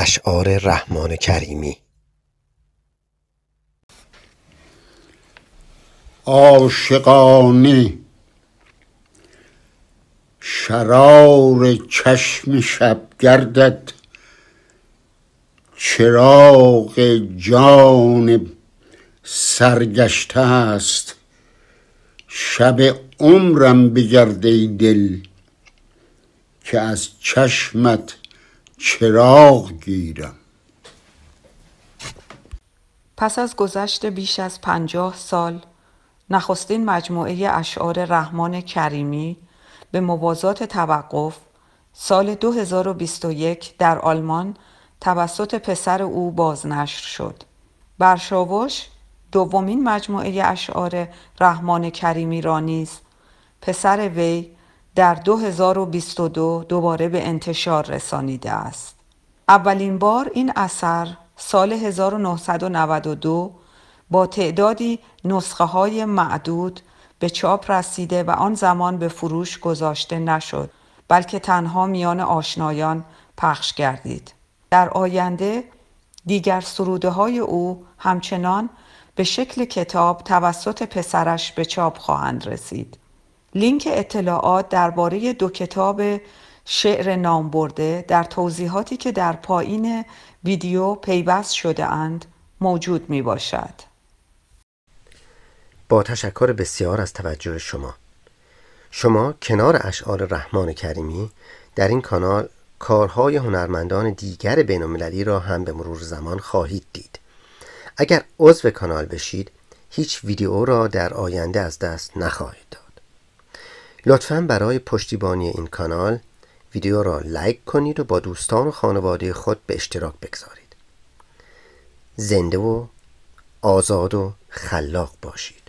اشعار رحمان کریمی آشقانه شرار چشم شب گردد چراغ جان سرگشته است شب عمرم بگرده دل که از چشمت چراغ گیرم پس از گذشت بیش از پنجاه سال نخستین مجموعه اشعار رحمان کریمی به موازات توقف سال 2021 در آلمان توسط پسر او بازنشر شد. برشاوش دومین مجموعه اشعار رحمان کریمی را نیز پسر وی در 2022 دوباره به انتشار رسانیده است. اولین بار این اثر سال 1992 با تعدادی نسخه های معدود به چاپ رسیده و آن زمان به فروش گذاشته نشد بلکه تنها میان آشنایان پخش گردید. در آینده دیگر سروده های او همچنان به شکل کتاب توسط پسرش به چاپ خواهند رسید. لینک اطلاعات درباره دو کتاب شعر نامبرده در توضیحاتی که در پایین ویدیو پیوست شده اند موجود می باشد. با تشکر بسیار از توجه شما شما کنار اشعار رحمان کریمی در این کانال کارهای هنرمندان دیگر بینالمللی را هم به مرور زمان خواهید دید اگر عضو کانال بشید هیچ ویدیو را در آینده از دست نخواهید داد لطفا برای پشتیبانی این کانال ویدیو را لایک کنید و با دوستان و خانواده خود به اشتراک بگذارید زنده و آزاد و خلاق باشید